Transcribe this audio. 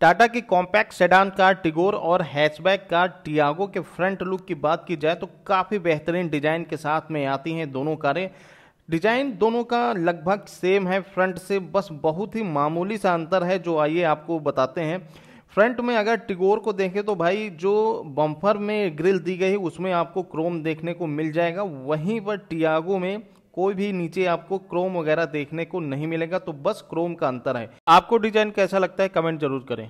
टाटा की compact sedan car Tigor और hatchback car Tiago के फ्रंट लुक की बात की जाए तो काफ़ी बेहतरीन डिज़ाइन के साथ में आती हैं दोनों कारें डिजाइन दोनों का लगभग सेम है फ्रंट से बस बहुत ही मामूली सा अंतर है जो आइए आपको बताते हैं फ्रंट में अगर टिगोर को देखें तो भाई जो बम्फर में ग्रिल दी गई उसमें आपको क्रोम देखने को मिल जाएगा वहीं पर टियागो में कोई भी नीचे आपको क्रोम वगैरह देखने को नहीं मिलेगा तो बस क्रोम का अंतर है आपको डिजाइन कैसा लगता है कमेंट जरूर करें